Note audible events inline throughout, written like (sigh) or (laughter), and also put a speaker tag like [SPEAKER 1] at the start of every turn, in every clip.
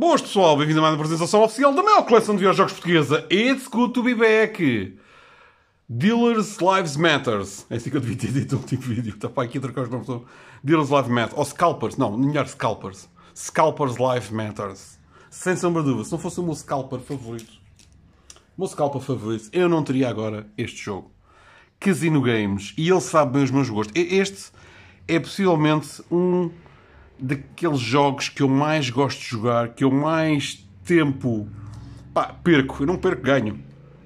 [SPEAKER 1] Boas pessoal, bem-vindo a mais uma apresentação oficial da maior coleção de videojogos portuguesa. It's good to be back! Dealers Lives Matters. É assim que eu devia ter dito no último tipo vídeo. Está para aqui a trocar os nomes. Dealers Lives Matters. Ou Scalpers. Não, melhor Scalpers. Scalpers Lives Matters. Sem sombra de dúvida. Se não fosse o meu Scalper favorito, o meu Scalper favorito, eu não teria agora este jogo. Casino Games. E ele sabe bem os meus gostos. Este é possivelmente um daqueles jogos que eu mais gosto de jogar, que eu mais tempo pá, perco, eu não perco, ganho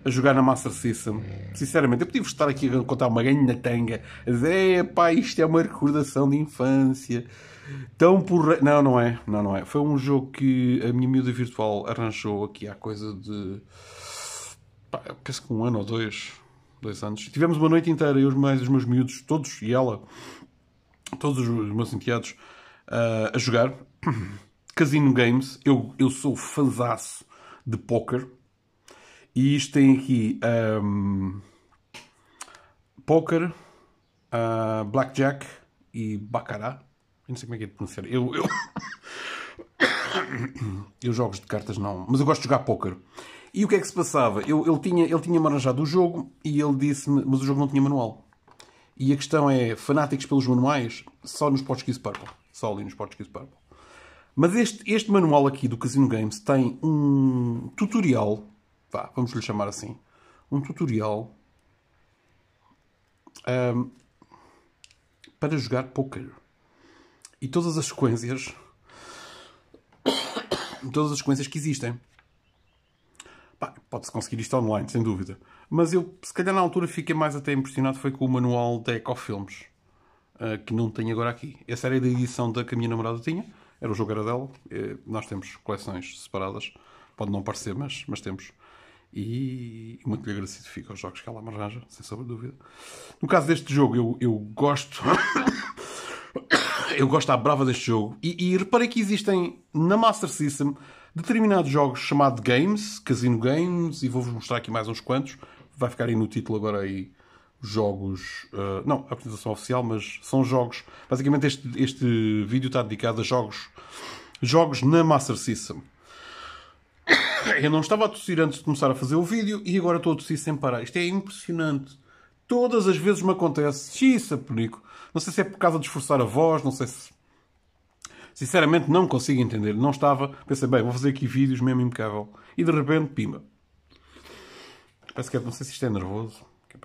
[SPEAKER 1] a jogar na Master System. Sinceramente, eu podia estar aqui a contar uma ganha na tanga, a dizer, pá, isto é uma recordação de infância. Tão por. Não, não é. Não, não é. Foi um jogo que a minha miúda virtual arranjou aqui há coisa de. Pá, penso que um ano ou dois. Dois anos. Tivemos uma noite inteira, eu mais os meus miúdos, todos e ela, todos os meus enteados, uh, a jogar. (clears throat) Casino Games, eu, eu sou fanzaço de póquer. E isto tem aqui um, ehm, póquer, uh, blackjack e baccarat. não sei como é que é de pronunciar. Eu, eu... (coughs) eu jogos de cartas não, mas eu gosto de jogar póquer. E o que é que se passava? Eu, ele tinha-me ele tinha arranjado o jogo e ele disse-me, mas o jogo não tinha manual. E a questão é, fanáticos pelos manuais, só nos Portuguese Purple. Só ali nos Portuguese Purple. Mas este, este manual aqui do Casino Games tem um tutorial, vá, vamos lhe chamar assim, um tutorial um, para jogar poker. E todas as sequências, (coughs) todas as sequências que existem. Pode-se conseguir isto online, sem dúvida. Mas eu, se calhar na altura, fiquei mais até impressionado foi com o manual da Ecofilms. Filmes ah, que não tenho agora aqui. Essa era a edição da que a minha namorada tinha, era o jogo era dela. Eh, nós temos coleções separadas, pode não parecer, mas, mas temos. E, muito lhe agradecido fico aos jogos que ela me arranja, sem sombra de dúvida. No caso deste jogo, eu, eu gosto. (coughs) eu gosto à brava deste jogo. E, e reparei que existem na Master System determinados jogos chamados Games, Casino Games, e vou-vos mostrar aqui mais uns quantos. Vai ficar aí no título agora aí jogos. Uh, não, apresentação oficial, mas são jogos. Basicamente, este, este vídeo está dedicado a jogos, jogos na Master System. Eu não estava a tossir antes de começar a fazer o vídeo e agora estou a tossir sem parar. Isto é impressionante. Todas as vezes me acontece. Xisa, é penico. Não sei se é por causa de esforçar a voz, não sei se. Sinceramente, não consigo entender. Não estava. Pensei, bem, vou fazer aqui vídeos mesmo impecável. E de repente, pima Parece que é, não sei se isto é nervoso. Que é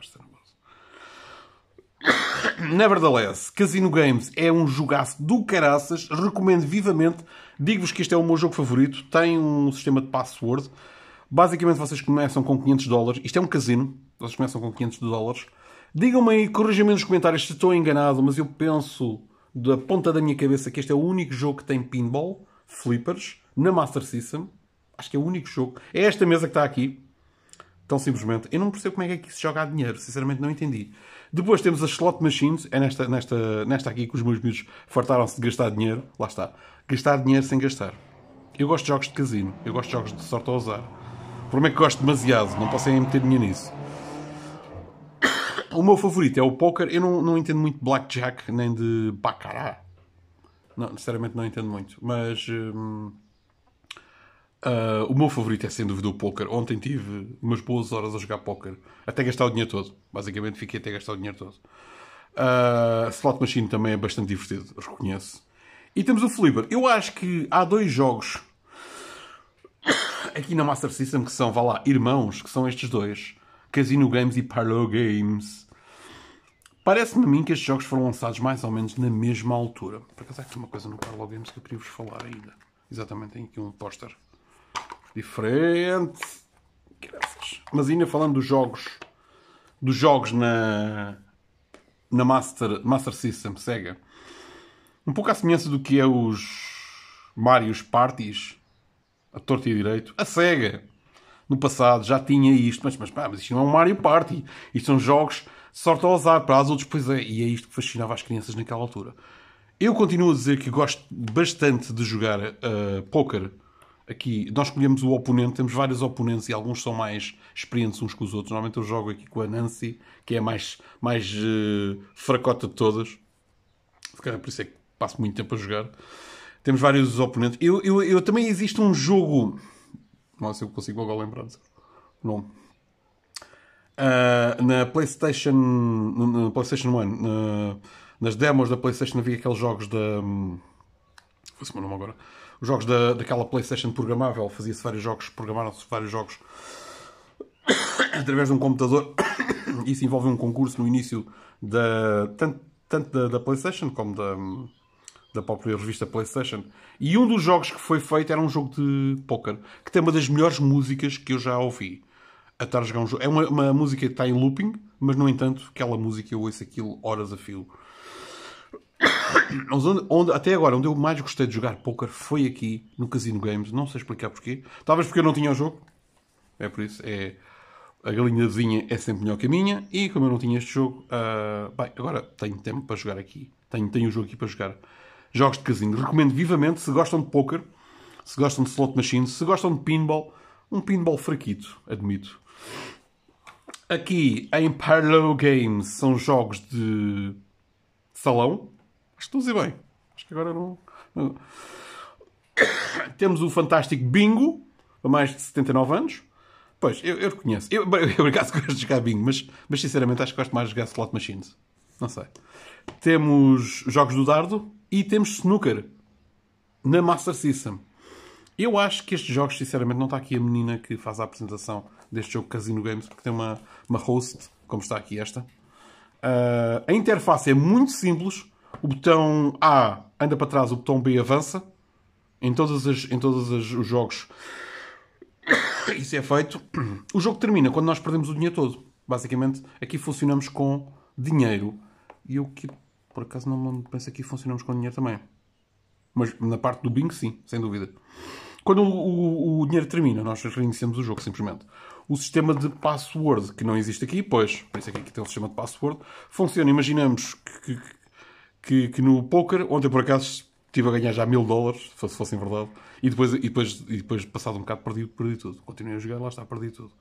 [SPEAKER 1] Nevertheless, Casino Games é um jogaço do caraças. Recomendo vivamente. Digo-vos que este é o meu jogo favorito. Tem um sistema de password. Basicamente, vocês começam com 500 dólares. Isto é um casino. Vocês começam com 500 dólares. Digam-me aí, corrijam-me nos comentários se estou enganado, mas eu penso da ponta da minha cabeça que este é o único jogo que tem pinball, flippers, na Master System. Acho que é o único jogo. É esta mesa que está aqui. Tão simplesmente. Eu não percebo como é que se é joga a dinheiro. Sinceramente, não entendi. Depois temos as slot machines. É nesta, nesta, nesta aqui que os meus miúdos fartaram-se de gastar dinheiro. Lá está. Gastar dinheiro sem gastar. Eu gosto de jogos de casino. Eu gosto de jogos de sorte ao azar. O problema é que gosto demasiado. Não posso nem meter dinheiro nisso. O meu favorito é o poker. Eu não, não entendo muito blackjack nem de baccarat. Não, sinceramente não entendo muito. Mas... Hum... Uh, o meu favorito é sem dúvida o póquer. Ontem tive umas boas horas a jogar póquer, até gastar o dinheiro todo. Basicamente fiquei até gastar o dinheiro todo. Uh, Slot Machine também é bastante divertido, reconheço. E temos o Flipper. Eu acho que há dois jogos aqui na Master System que são, vá lá, irmãos, que são estes dois: Casino Games e parlor Games. Parece-me a mim que estes jogos foram lançados mais ou menos na mesma altura. Por acaso há aqui uma coisa no parlor Games que eu queria vos falar ainda. Exatamente, tem aqui um póster. Diferente. Graças. Mas ainda falando dos jogos. Dos jogos na. Na Master, Master System Sega. Um pouco à semelhança do que é os. Marios Parties. A torta e a direito. A Sega. No passado já tinha isto. Mas, mas, mas isto não é um Mario Party. Isto são jogos sorte ao azar. Para as outras, pois é. E é isto que fascinava as crianças naquela altura. Eu continuo a dizer que gosto bastante de jogar uh, póquer aqui nós escolhemos o oponente, temos vários oponentes e alguns são mais experientes uns com os outros. Normalmente eu jogo aqui com a Nancy, que é a mais, mais uh, fracota de todas. por isso é que passo muito tempo a jogar. Temos vários oponentes. Eu, eu, eu também existe um jogo. Não sei se eu consigo agora lembrar o nome. Uh, na PlayStation, na PlayStation 1, uh, nas demos da PlayStation havia aqueles jogos da. De hum, foi o meu nome agora, os jogos da, daquela Playstation programável, fazia-se vários jogos, programaram-se vários jogos através de um computador. (coughs) Isso envolveu um concurso no início da, tanto, tanto da, da, Playstation como da, da própria revista Playstation. E um dos jogos que foi feito era um jogo de póquer, que tem uma das melhores músicas que eu já ouvi. A estar a jogar um jogo. É uma, uma música que está em looping, mas no entanto, aquela música eu ouço aquilo horas a fio. Onde, onde, até agora, onde eu mais gostei de jogar poker foi aqui no Casino Games. Não sei explicar porquê. Talvez porque eu não tinha o jogo. É por isso. É, a galinha é sempre melhor que a minha. E como eu não tinha este jogo, uh, bem, agora tenho tempo para jogar aqui. Tenho, tenho o jogo aqui para jogar. Jogos de casino. Recomendo vivamente se gostam de poker, se gostam de slot machines, se gostam de pinball. Um pinball fraquito, admito. Aqui em Parallel Games são jogos de salão, estou a dizer bem. Acho que agora não. Temos o fantástico Bingo, há mais de 79 anos. Pois, eu, eu reconheço. Eu, (laughs) eu, eu gosto de jogar Bingo, mas, mas sinceramente acho que gosto mais de jogar Slot Machines. Não sei. Temos jogos do dardo e temos snooker na Master System. Eu acho que estes jogos, sinceramente, não está aqui a menina que faz a apresentação deste jogo Casino Games, porque tem uma, uma host, como está aqui esta. Uh, a interface é muito simples, o botão A anda para trás, o botão B avança. Em todos, as, em todos as, os jogos (coughs) isso é feito. O jogo termina quando nós perdemos o dinheiro todo. Basicamente, aqui funcionamos com dinheiro. E eu que por acaso não penso que funcionamos com dinheiro também. Mas na parte do bingo, sim, sem dúvida. Quando o, o, o, dinheiro termina, nós reiniciamos o jogo, simplesmente. O sistema de password, que não existe aqui, pois, por isso é que aqui tem um sistema de password, funciona. Imaginamos que, que, que, que no poker, ontem por acaso estive a ganhar já mil dólares, se fosse em verdade, e depois, e depois, e depois passado um bocado, perdi, perdi tudo. Continuei a jogar, lá está, perdi tudo.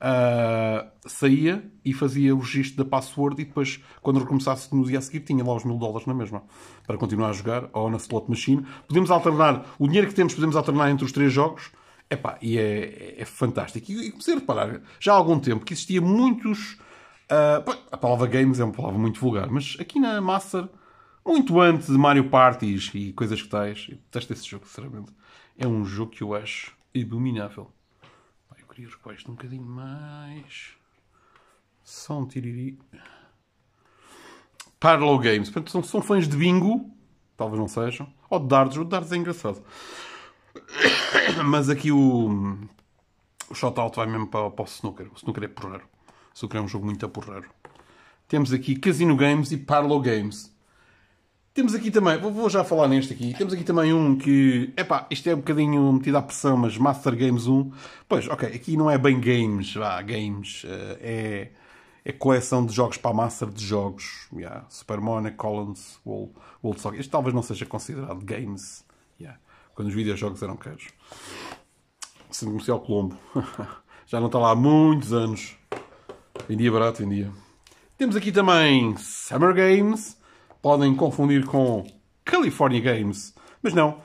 [SPEAKER 1] Uh, saía e fazia o registro da password e depois, quando recomeçasse no dia a seguir, tinha lá os mil dólares na mesma para continuar a jogar ou na slot machine. Podemos alternar, o dinheiro que temos podemos alternar entre os três jogos. Epá, e é, é fantástico. E, e comecei a reparar, já há algum tempo, que existia muitos... Uh, a palavra games é uma palavra muito vulgar, mas aqui na Master muito antes de Mario Parties e coisas que tais. Eu detesto esse jogo, sinceramente. É um jogo que eu acho abominável. Eu queria recuar isto um bocadinho mais. Só um tiriri. Parlo Games. Portanto, são, são fãs de bingo. Talvez não sejam. Ou de dardos. O dardos é engraçado. (coughs) Mas aqui o, o shot-out vai mesmo para, para o snooker. O snooker é porreiro. O snooker é um jogo muito a porreiro. Temos aqui Casino Games e Parlo Games. Temos aqui também, vou, vou já falar neste aqui, temos aqui também um que, epá, isto é um bocadinho metido à pressão, mas Master Games 1. Pois, ok, aqui não é bem games, vá, games, eh, é, é coleção de jogos para a Master de jogos. Yeah. Super Monaco, Collins, World, World Soccer. Este talvez não seja considerado games, yeah. quando os videojogos eram caros. Sendo comercial Colombo. (laughs) já não está lá há muitos anos. Vendia barato, vendia. Temos aqui também Summer Games podem confundir com California Games. Mas não.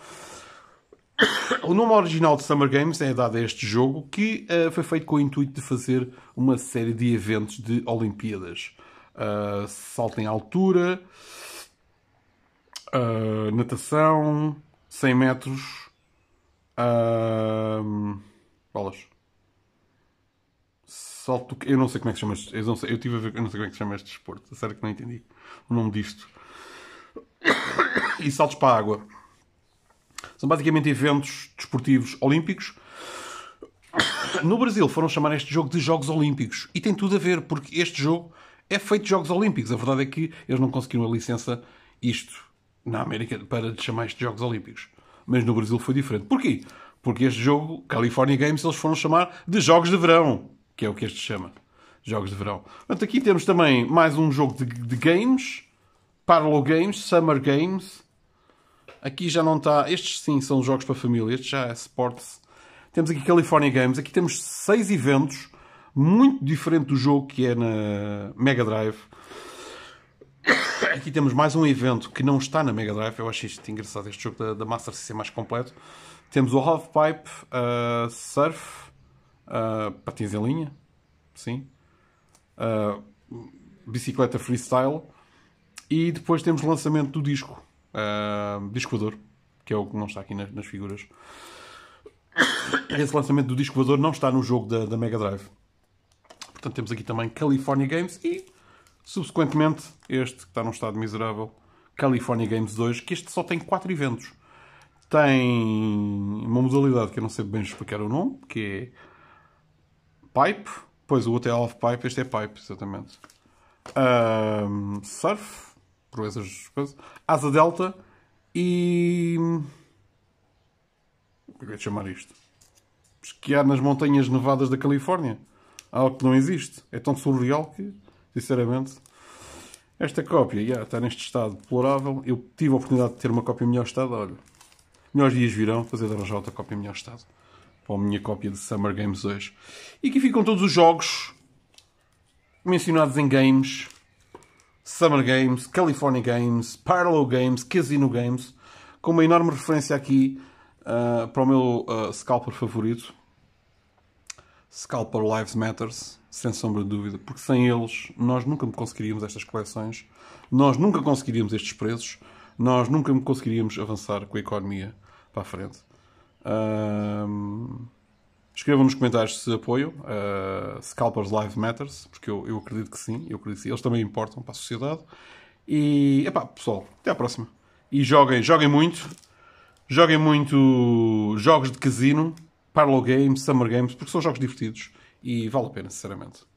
[SPEAKER 1] O nome original de Summer Games é dado a este jogo, que uh, foi feito com o intuito de fazer uma série de eventos de Olimpíadas. Uh, salto em altura, uh, natação, 100 metros, uh, bolas. Salto, eu não sei como é que se chama, eu, não sei, eu tive a ver, eu não sei como é que se chama este desporto, a sério que não entendi o nome disto e saltos para a água. São basicamente eventos desportivos olímpicos. No Brasil foram chamar este jogo de Jogos Olímpicos e tem tudo a ver, porque este jogo é feito de Jogos Olímpicos. A verdade é que eles não conseguiram a licença, isto, na América, para chamar isto de Jogos Olímpicos. Mas no Brasil foi diferente. Porquê? Porque este jogo, California Games, eles foram chamar de Jogos de Verão, que é o que este chama. Jogos de Verão. Portanto, aqui temos também mais um jogo de, de games, Parlo Games, Summer Games, Aqui já não está. Estes sim são jogos para família, estes já é Sports. Temos aqui California Games. Aqui temos seis eventos, muito diferente do jogo que é na Mega Drive. Aqui temos mais um evento que não está na Mega Drive. Eu acho isto engraçado, este jogo da, da Master System é mais completo. Temos o Half Pipe, uh, Surf, uh, patins em linha, sim, uh, bicicleta freestyle e depois temos lançamento do disco uh, disco voador, que é o que não está aqui nas, nas figuras. Esse lançamento do disco voador não está no jogo da, da Mega Drive. Portanto, temos aqui também California Games e, subsequentemente, este que está num estado miserável, California Games 2, que este só tem 4 eventos. Tem uma modalidade que eu não sei bem explicar o nome, que é Pipe. Pois, o outro é Half Pipe, este é Pipe, exatamente. Um, ah, surf, proezas, coisas. Asa delta e. Como é que é de chamar isto? Esquiar nas montanhas nevadas da Califórnia. Algo que não existe. É tão surreal que, sinceramente. Esta cópia yeah, está neste estado deplorável. Eu tive a oportunidade de ter uma cópia em melhor estado. Olha, melhores dias virão. Fazer de arranjar outra cópia em melhor estado. Para a minha cópia de Summer Games hoje E aqui ficam todos os jogos mencionados em games Summer Games, California Games, Parallel Games, Casino Games, com uma enorme referência aqui uh, para o meu uh, scalper favorito, Scalper Lives Matters, sem sombra de dúvida, porque sem eles nós nunca conseguiríamos estas coleções, nós nunca conseguiríamos estes preços, nós nunca conseguiríamos avançar com a economia para a frente. Um... Ah, Escrevam nos comentários se apoio uh, eh, Scalpers Live Matters, porque eu, eu acredito que sim, eu acredito que sim. Eles também importam para a sociedade. E, epá, pessoal, até à próxima. E joguem, joguem muito. Joguem muito jogos de casino, Parlo Games, Summer Games, porque são jogos divertidos e vale a pena, sinceramente.